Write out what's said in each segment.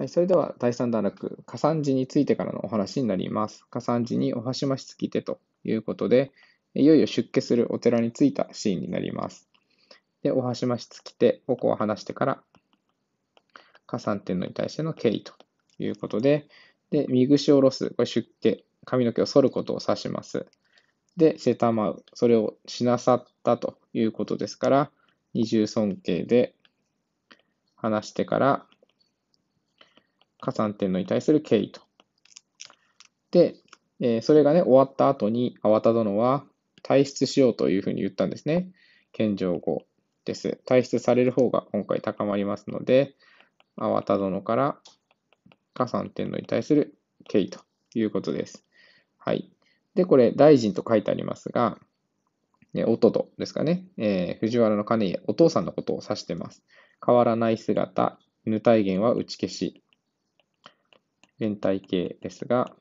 はい、それでは第3段落、加算時についてからのお話になります。加算時におはしましつきてということで、いよいよ出家するお寺に着いたシーンになります。で、おはしましつきてここを話してから、加算天皇に対しての敬意ということで、で、身ぐしを下ろす、これ出家、髪の毛を剃ることを指します。で、せたまう、それをしなさったということですから、二重尊敬で話してから、加算点のに対する敬意と。で、えそれがね、終わった後に、粟田殿は退出しようというふうに言ったんですね。献上後です。退出される方が今回高まりますので、粟田殿から加算天皇に対する敬意ということです。はい。で、これ、大臣と書いてありますが、ね、弟ですかね、えー、藤原兼家、お父さんのことを指してます。変わらない姿、ぬ体言は打ち消し、連体形ですが、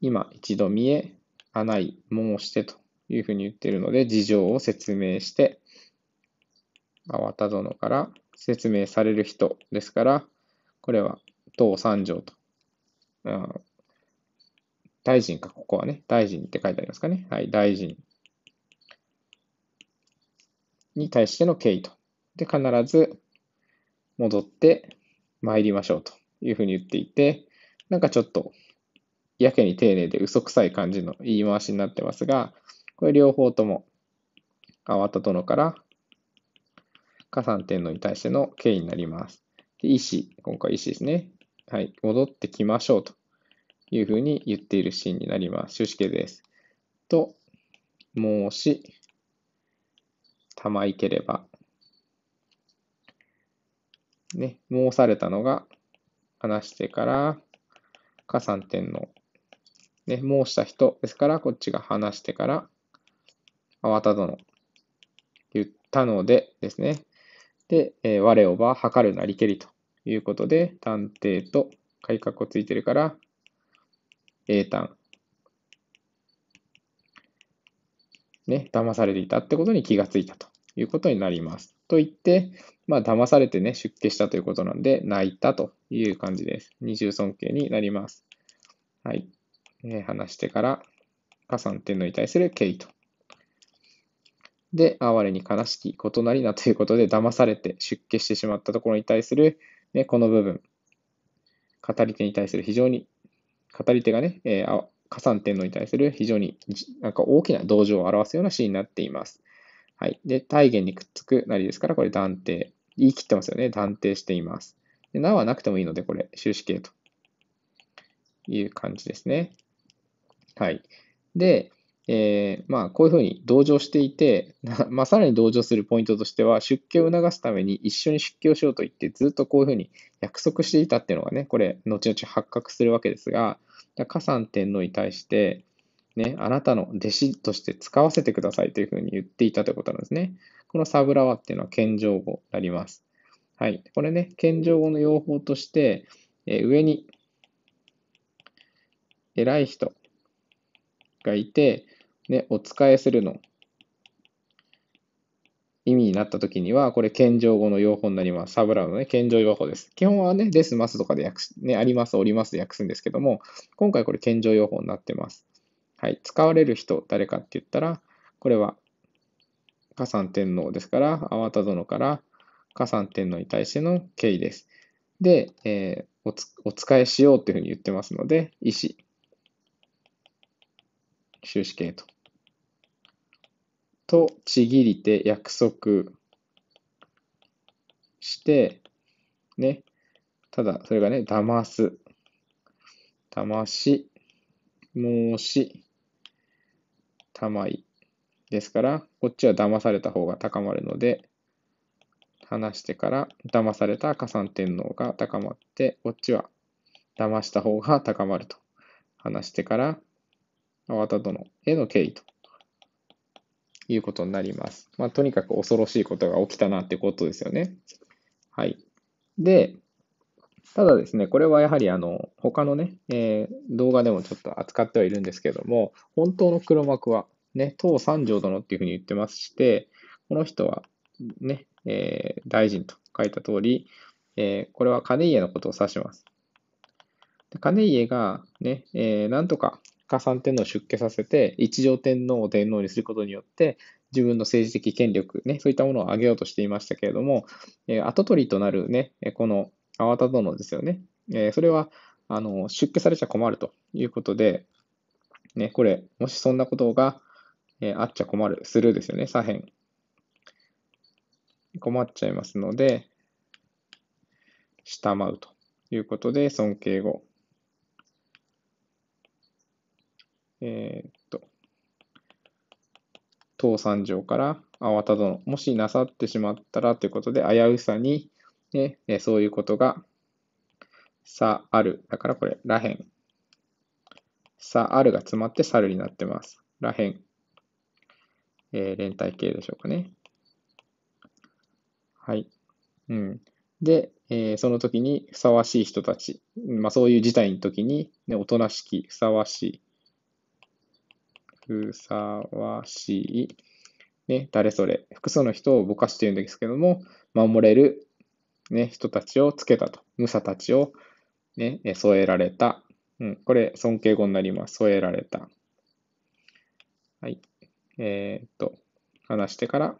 今一度見え、あない、申してというふうに言っているので、事情を説明して、粟田殿から説明される人ですから、これは当三条と、うん。大臣か、ここはね、大臣って書いてありますかね。はい、大臣に対しての敬意と。で、必ず戻って参りましょうというふうに言っていて、なんかちょっと、やけに丁寧で嘘くさい感じの言い回しになってますが、これ両方とも、わた殿から加算天皇に対しての敬意になります。で、意思、今回意思ですね。はい、戻ってきましょうというふうに言っているシーンになります。終止形です。と、申し、たまいければ。ね、申されたのが話してから加算点の、ね、申した人ですから、こっちが話してから、わた殿、言ったのでですね。で、えー、我をば、測るなりけりということで、探偵と改革をついてるから、英単。ね、騙されていたってことに気がついたということになります。と言って、まあ、騙されてね、出家したということなんで、泣いたという感じです。二重尊敬になります。はい。えー、話してから、加算天皇に対する敬意と。で、哀れに悲しき異なりなということで、騙されて出家してしまったところに対する、ね、この部分。語り手に対する非常に、語り手がね、えー、加算天皇に対する非常になんか大きな同情を表すようなシーンになっています。はい。で、体現にくっつくなりですから、これ断定。言い切ってますよね。断定しています。で、なはなくてもいいので、これ、終止形という感じですね。はい。で、えー、まあ、こういうふうに同情していて、まあ、さらに同情するポイントとしては、出家を促すために一緒に出家をしようと言って、ずっとこういうふうに約束していたっていうのがね、これ、後々発覚するわけですが、加山天皇に対して、ね、あなたの弟子として使わせてくださいというふうに言っていたということなんですね。このサブラワっていうのは謙譲語になります。はい。これね、謙譲語の用法として、え上に偉い人がいて、ね、お使いするの意味になったときには、これ、謙譲語の用法になります。サブラのね、謙譲用法です。基本はね、です、ますとかで訳す、ね、あります、おりますで訳すんですけども、今回これ、謙譲用法になってます。はい。使われる人、誰かって言ったら、これは、火山天皇ですから、粟田殿から火山天皇に対しての敬意です。で、えー、お使いしようというふうに言ってますので、意思。終止形と。と、ちぎりて約束して、ね、ただ、それがね、騙す。騙し、申し、たまい。ですから、こっちは騙された方が高まるので、離してから騙された加算天皇が高まって、こっちは騙した方が高まると。離してから、粟田殿への敬意ということになります。まあ、とにかく恐ろしいことが起きたなってことですよね。はい。で、ただですね、これはやはりあの他のね、えー、動画でもちょっと扱ってはいるんですけども、本当の黒幕はね、党三条殿っていうふうに言ってまして、この人は、ね、えー、大臣と書いた通り、えー、これは金家のことを指します。金家がね、えー、なんとか加算天皇を出家させて、一条天皇を天皇にすることによって、自分の政治的権力、ね、そういったものを上げようとしていましたけれども、えー、跡取りとなるね、この粟田殿ですよね。えー、それは、あの、出家されちゃ困るということで、ね、これ、もしそんなことが、えー、あっちゃ困る、スルーですよね、左辺。困っちゃいますので、下回うということで、尊敬語。えー、っと、当三条からわた殿、もしなさってしまったらということで、危うさに、ね、ね、そういうことが、さある。だからこれ、らへん。さあるが詰まって猿になってます。らへん。えー、連帯形でしょうかね。はい。うん。で、えー、その時にふさわしい人たち、まあ、そういう事態の時に、ね、おとなしき、ふさわしい、ふさわしい、ね、誰それ、複数の人をぼかしているんですけども、守れる、ね、人たちをつけたと、武者たちを、ね、添えられた。うん、これ、尊敬語になります。添えられた。はい。えー、っと、話してから、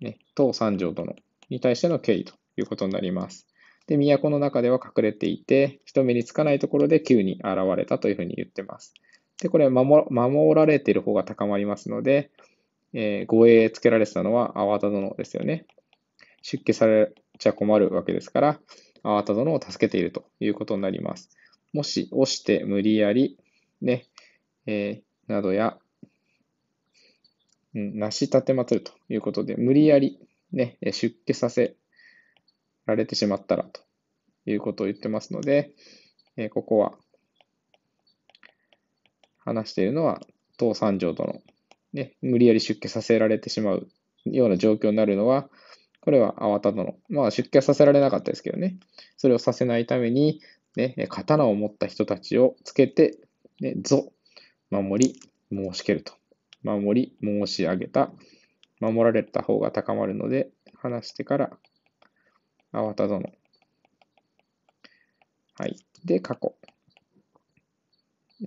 ね、当三条殿に対しての敬意ということになります。で、都の中では隠れていて、人目につかないところで急に現れたというふうに言ってます。で、これ守、守られている方が高まりますので、えー、護衛つけられてたのは淡田殿ですよね。出家されちゃ困るわけですから、淡田殿を助けているということになります。もし、押して無理やり、ね、えー、などや、うん、なし立てまつるということで、無理やり、ね、出家させられてしまったらということを言ってますので、えここは話しているのは、東三条殿、ね、無理やり出家させられてしまうような状況になるのは、これは粟田殿。まあ、出家させられなかったですけどね。それをさせないために、ね、刀を持った人たちをつけて、ね、ぞ守り、申しけると。守り、申し上げた。守られた方が高まるので、話してから、慌た殿。はい。で、過去。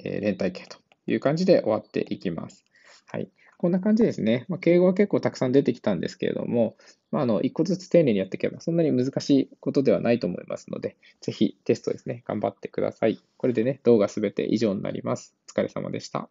えー、連帯形という感じで終わっていきます。はい。こんな感じですね。まあ、敬語は結構たくさん出てきたんですけれども、まあ、あの、一個ずつ丁寧にやっていけば、そんなに難しいことではないと思いますので、ぜひテストですね、頑張ってください。これでね、動画すべて以上になります。お疲れ様でした。